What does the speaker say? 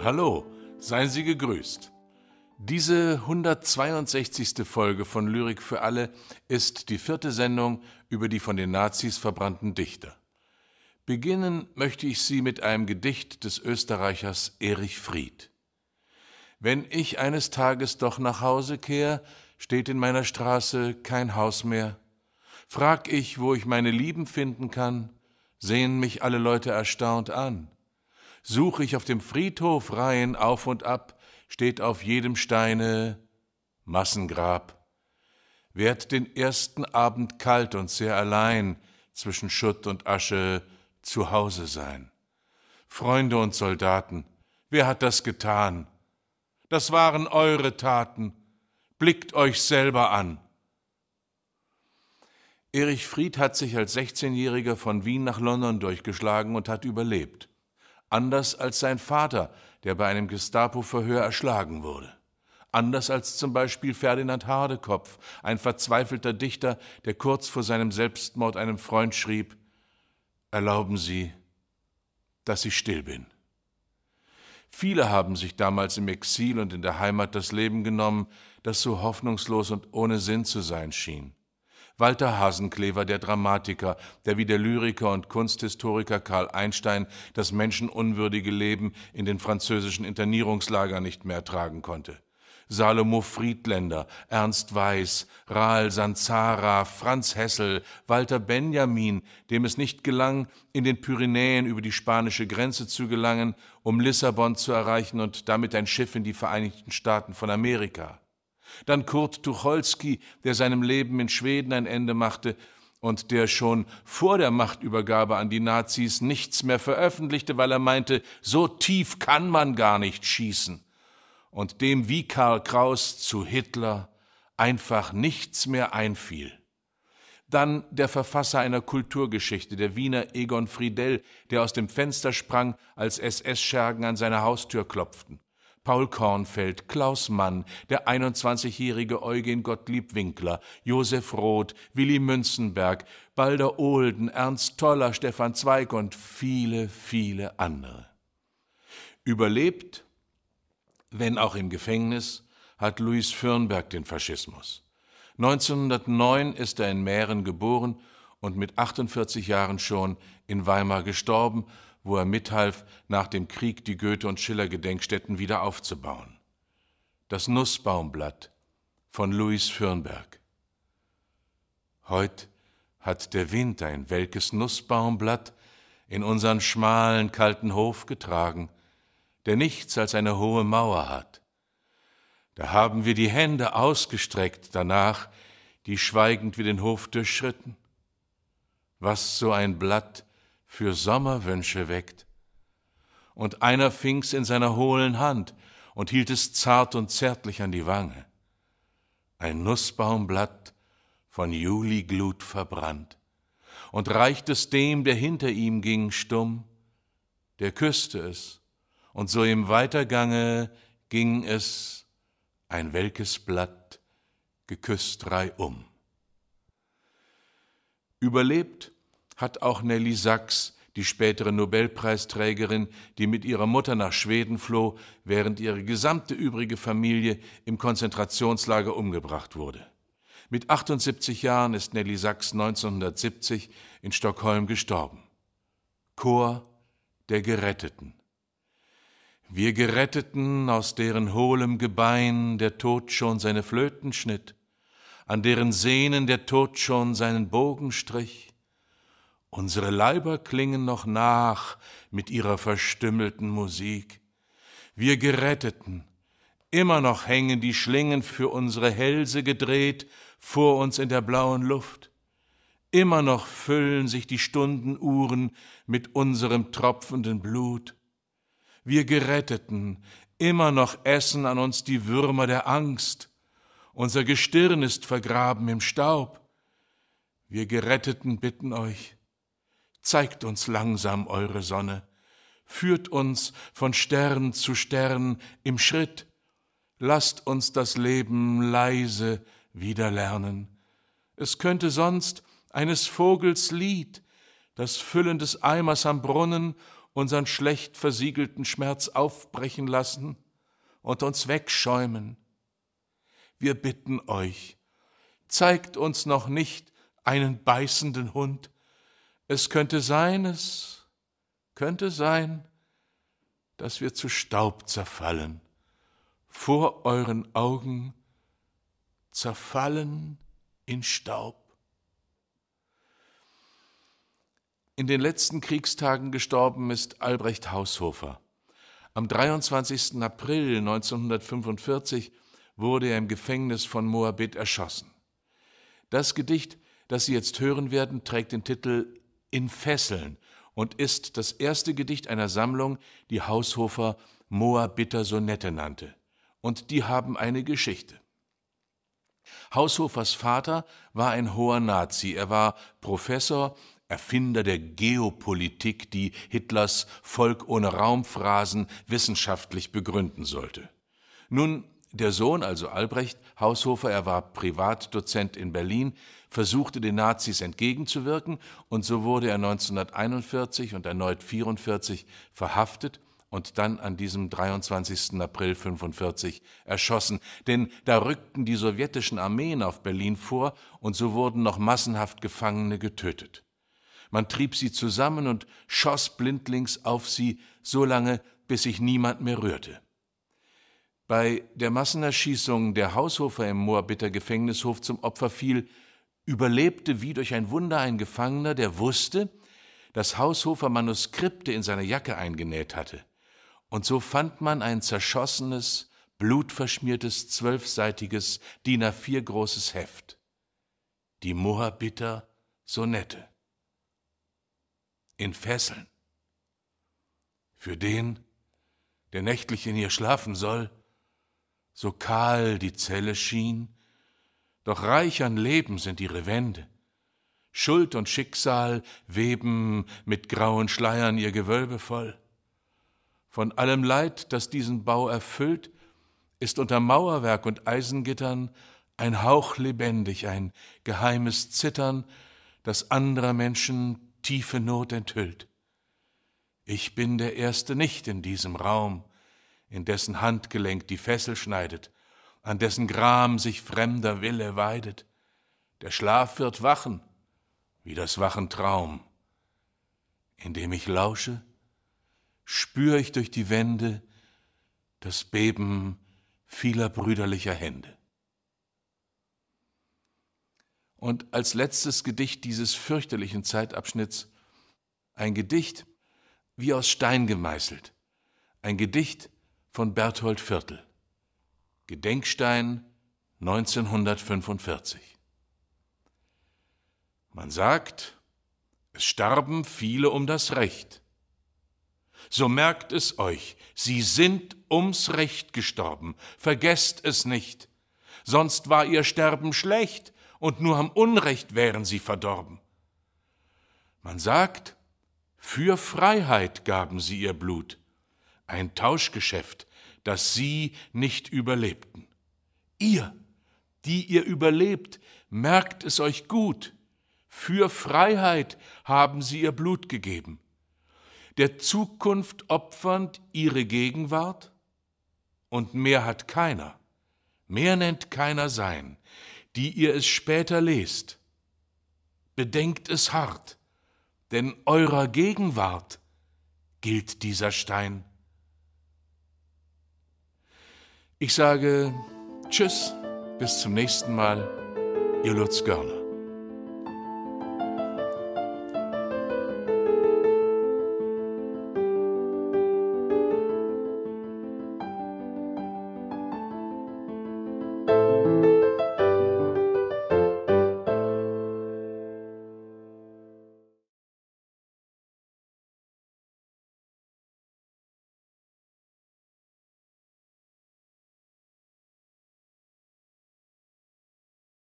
Hallo, seien Sie gegrüßt. Diese 162. Folge von Lyrik für alle ist die vierte Sendung über die von den Nazis verbrannten Dichter. Beginnen möchte ich sie mit einem Gedicht des Österreichers Erich Fried. Wenn ich eines Tages doch nach Hause kehr, steht in meiner Straße kein Haus mehr. Frag ich, wo ich meine Lieben finden kann, sehen mich alle Leute erstaunt an suche ich auf dem Friedhof Reihen auf und ab, steht auf jedem Steine Massengrab. Werd den ersten Abend kalt und sehr allein zwischen Schutt und Asche zu Hause sein. Freunde und Soldaten, wer hat das getan? Das waren eure Taten. Blickt euch selber an. Erich Fried hat sich als 16-Jähriger von Wien nach London durchgeschlagen und hat überlebt. Anders als sein Vater, der bei einem Gestapo-Verhör erschlagen wurde. Anders als zum Beispiel Ferdinand Hardekopf, ein verzweifelter Dichter, der kurz vor seinem Selbstmord einem Freund schrieb, Erlauben Sie, dass ich still bin. Viele haben sich damals im Exil und in der Heimat das Leben genommen, das so hoffnungslos und ohne Sinn zu sein schien. Walter Hasenklever, der Dramatiker, der wie der Lyriker und Kunsthistoriker Karl Einstein das menschenunwürdige Leben in den französischen Internierungslagern nicht mehr tragen konnte. Salomo Friedländer, Ernst Weiß, Rahl Sanzara, Franz Hessel, Walter Benjamin, dem es nicht gelang, in den Pyrenäen über die spanische Grenze zu gelangen, um Lissabon zu erreichen und damit ein Schiff in die Vereinigten Staaten von Amerika. Dann Kurt Tucholsky, der seinem Leben in Schweden ein Ende machte und der schon vor der Machtübergabe an die Nazis nichts mehr veröffentlichte, weil er meinte, so tief kann man gar nicht schießen. Und dem wie Karl Kraus zu Hitler einfach nichts mehr einfiel. Dann der Verfasser einer Kulturgeschichte, der Wiener Egon Friedell, der aus dem Fenster sprang, als SS-Schergen an seine Haustür klopften. Paul Kornfeld, Klaus Mann, der 21-jährige Eugen Gottlieb Winkler, Josef Roth, Willi Münzenberg, Balder Olden, Ernst Toller, Stefan Zweig und viele, viele andere. Überlebt, wenn auch im Gefängnis, hat Louis Fürnberg den Faschismus. 1909 ist er in Mähren geboren und mit 48 Jahren schon in Weimar gestorben wo er mithalf, nach dem Krieg die Goethe- und Schiller-Gedenkstätten wieder aufzubauen. Das Nussbaumblatt von Louis Fürnberg. Heute hat der Wind ein welkes Nussbaumblatt in unseren schmalen, kalten Hof getragen, der nichts als eine hohe Mauer hat. Da haben wir die Hände ausgestreckt danach, die schweigend wir den Hof durchschritten. Was so ein Blatt für Sommerwünsche weckt. Und einer fing's in seiner hohlen Hand und hielt es zart und zärtlich an die Wange. Ein Nussbaumblatt von Juliglut verbrannt und reicht es dem, der hinter ihm ging, stumm, der küßte es, und so im Weitergange ging es ein welkes Blatt geküsst reihum. Überlebt hat auch Nelly Sachs, die spätere Nobelpreisträgerin, die mit ihrer Mutter nach Schweden floh, während ihre gesamte übrige Familie im Konzentrationslager umgebracht wurde. Mit 78 Jahren ist Nelly Sachs 1970 in Stockholm gestorben. Chor der Geretteten. Wir Geretteten, aus deren hohlem Gebein der Tod schon seine Flöten schnitt, an deren Sehnen der Tod schon seinen Bogen strich, Unsere Leiber klingen noch nach mit ihrer verstümmelten Musik. Wir Geretteten, immer noch hängen die Schlingen für unsere Hälse gedreht vor uns in der blauen Luft. Immer noch füllen sich die Stundenuhren mit unserem tropfenden Blut. Wir Geretteten, immer noch essen an uns die Würmer der Angst. Unser Gestirn ist vergraben im Staub. Wir Geretteten bitten euch, Zeigt uns langsam eure Sonne, führt uns von Stern zu Stern im Schritt, lasst uns das Leben leise wieder lernen. Es könnte sonst eines Vogels Lied, das Füllen des Eimers am Brunnen unseren schlecht versiegelten Schmerz aufbrechen lassen und uns wegschäumen. Wir bitten euch, zeigt uns noch nicht einen beißenden Hund, es könnte sein, es könnte sein, dass wir zu Staub zerfallen, vor euren Augen zerfallen in Staub. In den letzten Kriegstagen gestorben ist Albrecht Haushofer. Am 23. April 1945 wurde er im Gefängnis von Moabit erschossen. Das Gedicht, das Sie jetzt hören werden, trägt den Titel in Fesseln und ist das erste Gedicht einer Sammlung, die Haushofer Moabiter Sonette nannte. Und die haben eine Geschichte. Haushofers Vater war ein hoher Nazi. Er war Professor, Erfinder der Geopolitik, die Hitlers Volk ohne Raumphrasen wissenschaftlich begründen sollte. Nun der Sohn, also Albrecht Haushofer, er war Privatdozent in Berlin, versuchte den Nazis entgegenzuwirken und so wurde er 1941 und erneut 1944 verhaftet und dann an diesem 23. April 1945 erschossen. Denn da rückten die sowjetischen Armeen auf Berlin vor und so wurden noch massenhaft Gefangene getötet. Man trieb sie zusammen und schoss blindlings auf sie, so lange, bis sich niemand mehr rührte bei der Massenerschießung der Haushofer im Moabitter Gefängnishof zum Opfer fiel, überlebte wie durch ein Wunder ein Gefangener, der wusste, dass Haushofer Manuskripte in seine Jacke eingenäht hatte. Und so fand man ein zerschossenes, blutverschmiertes, zwölfseitiges, DIN A4 großes Heft. Die Moabiter Sonette. In Fesseln. Für den, der nächtlich in ihr schlafen soll, so kahl die Zelle schien, doch reich an Leben sind ihre Wände. Schuld und Schicksal weben mit grauen Schleiern ihr Gewölbe voll. Von allem Leid, das diesen Bau erfüllt, ist unter Mauerwerk und Eisengittern ein Hauch lebendig, ein geheimes Zittern, das anderer Menschen tiefe Not enthüllt. Ich bin der Erste nicht in diesem Raum, in dessen Handgelenk die Fessel schneidet, an dessen Gram sich fremder Wille weidet. Der Schlaf wird wachen, wie das Wachen Traum. Indem ich lausche, spür ich durch die Wände das Beben vieler brüderlicher Hände. Und als letztes Gedicht dieses fürchterlichen Zeitabschnitts ein Gedicht wie aus Stein gemeißelt, ein Gedicht, von Berthold Viertel. Gedenkstein 1945. Man sagt, es starben viele um das Recht. So merkt es euch, sie sind ums Recht gestorben, vergesst es nicht, sonst war ihr Sterben schlecht, und nur am Unrecht wären sie verdorben. Man sagt, für Freiheit gaben sie ihr Blut, ein Tauschgeschäft dass sie nicht überlebten. Ihr, die ihr überlebt, merkt es euch gut. Für Freiheit haben sie ihr Blut gegeben. Der Zukunft opfernd ihre Gegenwart? Und mehr hat keiner, mehr nennt keiner sein, die ihr es später lest. Bedenkt es hart, denn eurer Gegenwart gilt dieser Stein. Ich sage Tschüss, bis zum nächsten Mal, ihr Lutz Görner.